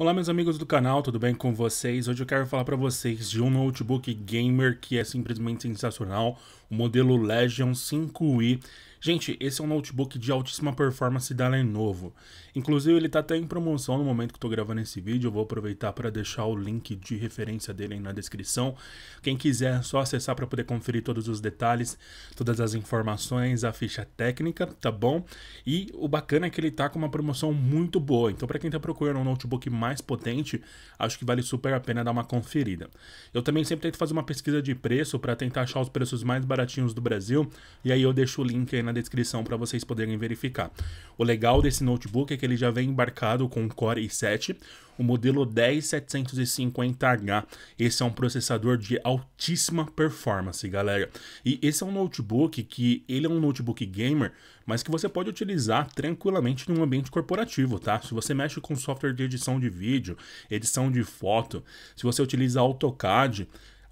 Olá meus amigos do canal, tudo bem com vocês? Hoje eu quero falar para vocês de um notebook gamer que é simplesmente sensacional, o modelo Legion 5i Gente, esse é um notebook de altíssima performance da Lenovo. Inclusive, ele está até em promoção no momento que estou gravando esse vídeo. Eu vou aproveitar para deixar o link de referência dele aí na descrição. Quem quiser é só acessar para poder conferir todos os detalhes, todas as informações, a ficha técnica, tá bom? E o bacana é que ele está com uma promoção muito boa. Então, para quem está procurando um notebook mais potente, acho que vale super a pena dar uma conferida. Eu também sempre tento fazer uma pesquisa de preço para tentar achar os preços mais baratinhos do Brasil. E aí eu deixo o link aí na na descrição para vocês poderem verificar. O legal desse notebook é que ele já vem embarcado com o Core i7, o modelo 10750H. Esse é um processador de altíssima performance, galera. E esse é um notebook que ele é um notebook gamer, mas que você pode utilizar tranquilamente num ambiente corporativo, tá? Se você mexe com software de edição de vídeo, edição de foto, se você utiliza AutoCAD,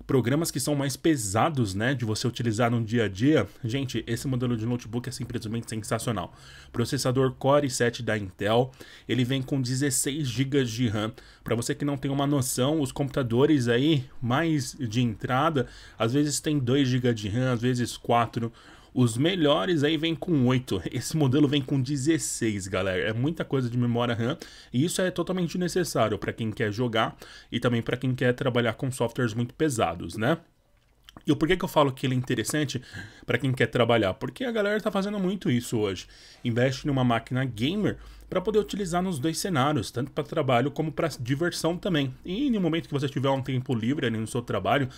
programas que são mais pesados, né, de você utilizar no dia a dia. Gente, esse modelo de notebook é simplesmente sensacional. Processador Core i7 da Intel, ele vem com 16 GB de RAM. Para você que não tem uma noção, os computadores aí mais de entrada, às vezes tem 2 GB de RAM, às vezes 4 os melhores aí vem com 8. Esse modelo vem com 16, galera. É muita coisa de memória RAM e isso é totalmente necessário para quem quer jogar e também para quem quer trabalhar com softwares muito pesados, né? E por que, que eu falo que ele é interessante para quem quer trabalhar? Porque a galera está fazendo muito isso hoje. Investe numa máquina gamer para poder utilizar nos dois cenários, tanto para trabalho como para diversão também. E no momento que você tiver um tempo livre ali no seu trabalho,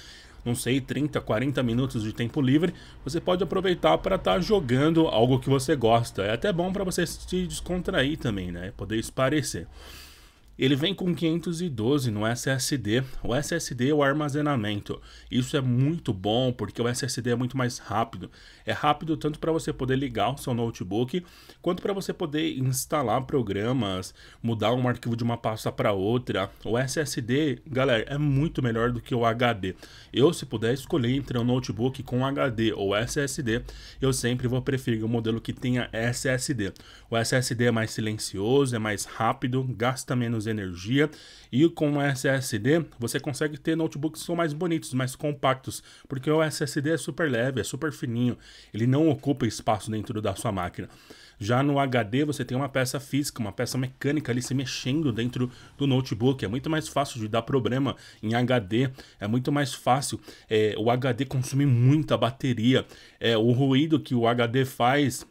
não sei, 30, 40 minutos de tempo livre, você pode aproveitar para estar tá jogando algo que você gosta. É até bom para você se descontrair também, né? Poder esparecer. Ele vem com 512 no SSD. O SSD é o armazenamento. Isso é muito bom porque o SSD é muito mais rápido. É rápido tanto para você poder ligar o seu notebook, quanto para você poder instalar programas, mudar um arquivo de uma pasta para outra. O SSD, galera, é muito melhor do que o HD. Eu, se puder escolher entre um notebook com HD ou SSD, eu sempre vou preferir o modelo que tenha SSD. O SSD é mais silencioso, é mais rápido, gasta menos energia. E com o SSD você consegue ter notebooks que são mais bonitos, mais compactos, porque o SSD é super leve, é super fininho, ele não ocupa espaço dentro da sua máquina. Já no HD você tem uma peça física, uma peça mecânica ali se mexendo dentro do notebook. É muito mais fácil de dar problema em HD, é muito mais fácil. É, o HD consome muita bateria. É, o ruído que o HD faz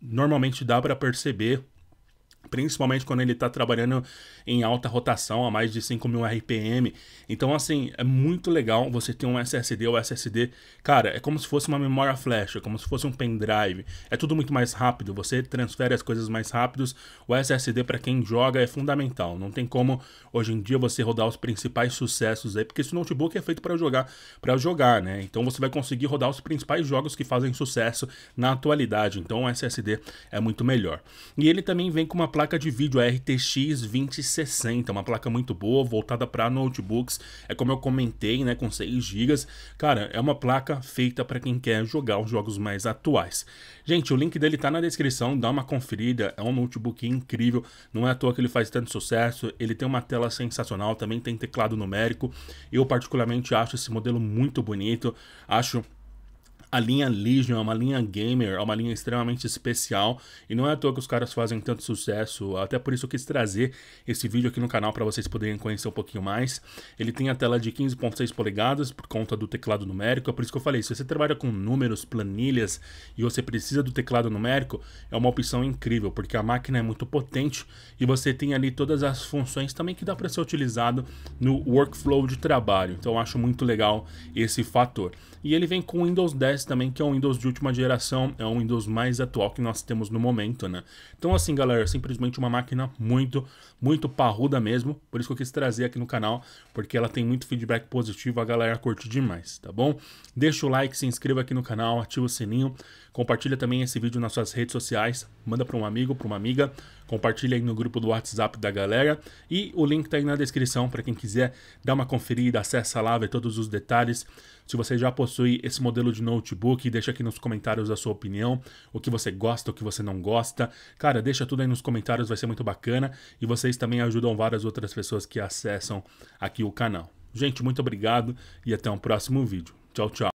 normalmente dá para perceber principalmente quando ele está trabalhando em alta rotação, a mais de 5 mil RPM. Então, assim, é muito legal você ter um SSD ou SSD. Cara, é como se fosse uma memória flash, é como se fosse um pendrive. É tudo muito mais rápido, você transfere as coisas mais rápidos. O SSD, para quem joga, é fundamental. Não tem como hoje em dia você rodar os principais sucessos aí, porque esse notebook é feito para jogar, para jogar, né? Então você vai conseguir rodar os principais jogos que fazem sucesso na atualidade. Então o SSD é muito melhor. E ele também vem com uma placa placa de vídeo, RTX 2060, uma placa muito boa, voltada para notebooks. É como eu comentei, né, com 6 GB. Cara, é uma placa feita para quem quer jogar os jogos mais atuais. Gente, o link dele tá na descrição, dá uma conferida. É um notebook incrível, não é à toa que ele faz tanto sucesso. Ele tem uma tela sensacional, também tem teclado numérico. Eu particularmente acho esse modelo muito bonito. Acho a linha Legion, é uma linha gamer, é uma linha extremamente especial e não é à toa que os caras fazem tanto sucesso, até por isso eu quis trazer esse vídeo aqui no canal para vocês poderem conhecer um pouquinho mais. Ele tem a tela de 15.6 polegadas por conta do teclado numérico, é por isso que eu falei, se você trabalha com números, planilhas e você precisa do teclado numérico, é uma opção incrível, porque a máquina é muito potente e você tem ali todas as funções também que dá para ser utilizado no workflow de trabalho. Então eu acho muito legal esse fator. E ele vem com Windows 10 parece também que é um Windows de última geração, é um Windows mais atual que nós temos no momento, né? Então assim, galera, simplesmente uma máquina muito, muito parruda mesmo, por isso que eu quis trazer aqui no canal, porque ela tem muito feedback positivo, a galera curte demais, tá bom? Deixa o like, se inscreva aqui no canal, ativa o sininho, compartilha também esse vídeo nas suas redes sociais, manda para um amigo, para uma amiga, compartilha aí no grupo do WhatsApp da galera e o link tá aí na descrição para quem quiser dar uma conferida, acessa lá, ver todos os detalhes. Se você já possui esse modelo de note notebook, deixa aqui nos comentários a sua opinião, o que você gosta, o que você não gosta. Cara, deixa tudo aí nos comentários, vai ser muito bacana e vocês também ajudam várias outras pessoas que acessam aqui o canal. Gente, muito obrigado e até um próximo vídeo. Tchau, tchau.